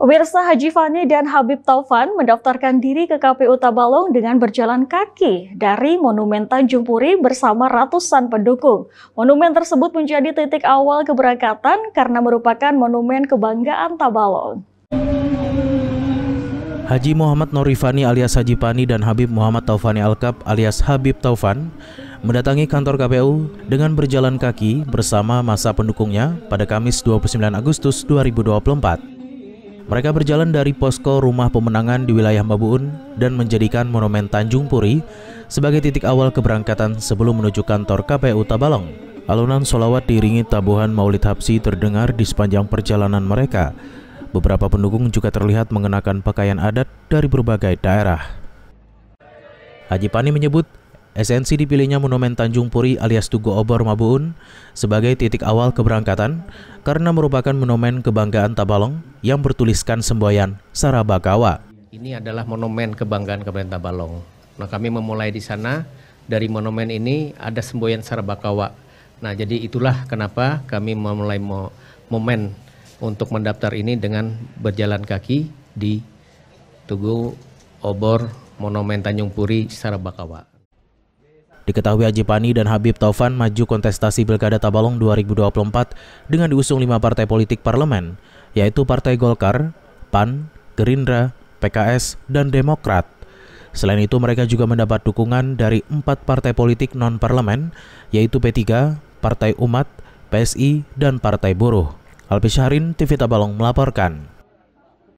Pemirsa Haji Fani dan Habib Taufan mendaftarkan diri ke KPU Tabalong dengan berjalan kaki dari Monumen Tanjung Puri bersama ratusan pendukung. Monumen tersebut menjadi titik awal keberangkatan karena merupakan monumen kebanggaan Tabalong. Haji Muhammad Norifani alias Haji Fani dan Habib Muhammad Taufani Alkap alias Habib Taufan mendatangi kantor KPU dengan berjalan kaki bersama masa pendukungnya pada Kamis 29 Agustus 2024. Mereka berjalan dari posko rumah pemenangan di wilayah Mabuun dan menjadikan monumen Tanjung Puri sebagai titik awal keberangkatan sebelum menuju kantor KPU Tabalong. Alunan solawat diiringi tabuhan maulid hapsi terdengar di sepanjang perjalanan mereka. Beberapa pendukung juga terlihat mengenakan pakaian adat dari berbagai daerah. Haji Pani menyebut Esensi dipilihnya Monumen Tanjung Puri alias Tugu Obor Mabuun sebagai titik awal keberangkatan karena merupakan monumen kebanggaan Tabalong yang bertuliskan semboyan Sarabakawa. Ini adalah monumen kebanggaan Kabupaten Tabalong. Nah, kami memulai di sana dari monumen ini ada semboyan Sarabakawa. Nah, jadi itulah kenapa kami memulai mo momen untuk mendaftar ini dengan berjalan kaki di Tugu Obor Monumen Tanjung Puri Sarabakawa. Diketahui Haji Pani dan Habib Taufan maju kontestasi Pilkada Tabalong 2024 dengan diusung lima partai politik parlemen, yaitu Partai Golkar, PAN, Gerindra, PKS, dan Demokrat. Selain itu, mereka juga mendapat dukungan dari empat partai politik non-parlemen, yaitu P3, Partai Umat, PSI, dan Partai Buruh. Alpi Syahrin, TV Tabalong melaporkan.